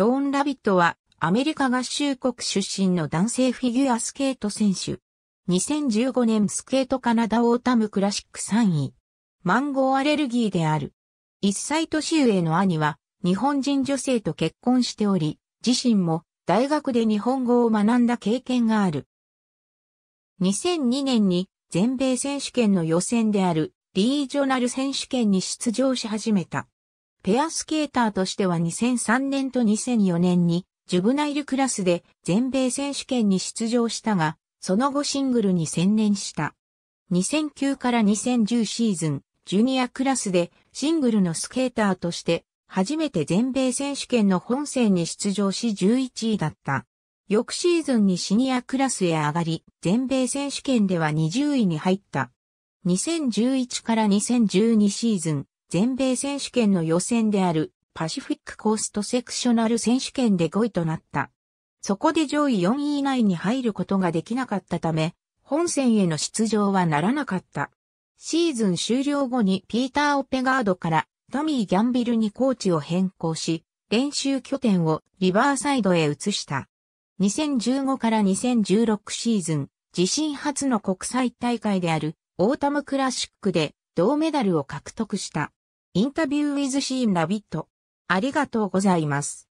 ショーン・ラビットは、アメリカ合衆国出身の男性フィギュアスケート選手。2015年スケートカナダオータムクラシック3位。マンゴーアレルギーである。1歳年上の兄は、日本人女性と結婚しており、自身も大学で日本語を学んだ経験がある。2002年に全米選手権の予選であるリージョナル選手権に出場し始めた。ペアスケーターとしては2003年と2004年に、ジュブナイルクラスで全米選手権に出場したが、その後シングルに専念した。2009から2010シーズン、ジュニアクラスでシングルのスケーターとして、初めて全米選手権の本戦に出場し11位だった。翌シーズンにシニアクラスへ上がり、全米選手権では20位に入った。2011から2012シーズン、全米選手権の予選であるパシフィックコーストセクショナル選手権で5位となった。そこで上位4位以内に入ることができなかったため、本戦への出場はならなかった。シーズン終了後にピーター・オペガードからトミー・ギャンビルにコーチを変更し、練習拠点をリバーサイドへ移した。2015から2016シーズン、自身初の国際大会であるオータムクラシックで銅メダルを獲得した。インタビューウィズシーンラビット。ありがとうございます。